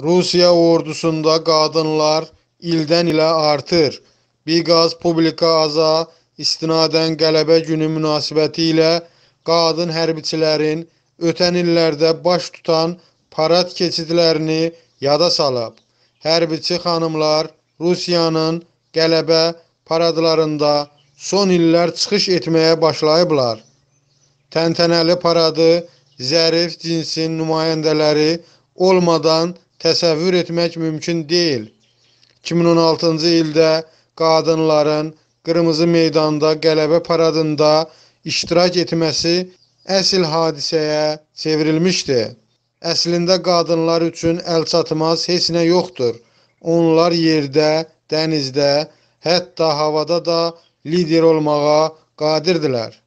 Rusiya ordusunda qadınlar ildən ilə artır. Biqaz Publikaza istinadən qələbə günü münasibətilə qadın hərbiçilərin ötən illərdə baş tutan parad keçidlərini yada salıb. Hərbiçi xanımlar Rusiyanın qələbə paradlarında son illər çıxış etməyə başlayıblar. Təntənəli paradı zərif cinsin nümayəndələri olmadan təsəvvür etmək mümkün deyil. 2016-cı ildə qadınların qırmızı meydanda qələbə paradında iştirak etməsi əsl hadisəyə çevrilmişdi. Əslində qadınlar üçün əl çatmaz heç nə yoxdur. Onlar yerdə, dənizdə, hətta havada da lider olmağa qadirdirlər.